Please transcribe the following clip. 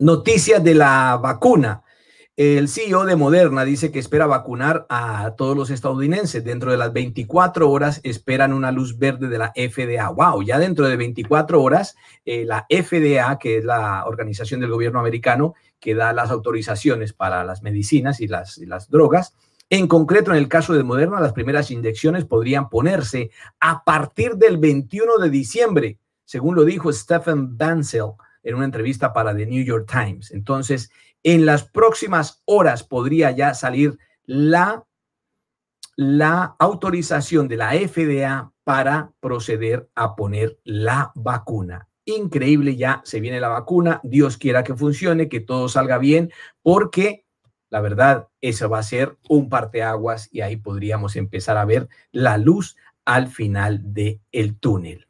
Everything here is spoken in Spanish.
Noticias de la vacuna. El CEO de Moderna dice que espera vacunar a todos los estadounidenses. Dentro de las 24 horas esperan una luz verde de la FDA. ¡Wow! Ya dentro de 24 horas, eh, la FDA, que es la organización del gobierno americano que da las autorizaciones para las medicinas y las, y las drogas, en concreto, en el caso de Moderna, las primeras inyecciones podrían ponerse a partir del 21 de diciembre, según lo dijo Stephen Bansell, en una entrevista para The New York Times. Entonces, en las próximas horas podría ya salir la, la autorización de la FDA para proceder a poner la vacuna. Increíble, ya se viene la vacuna. Dios quiera que funcione, que todo salga bien, porque la verdad, eso va a ser un parteaguas y ahí podríamos empezar a ver la luz al final del el túnel.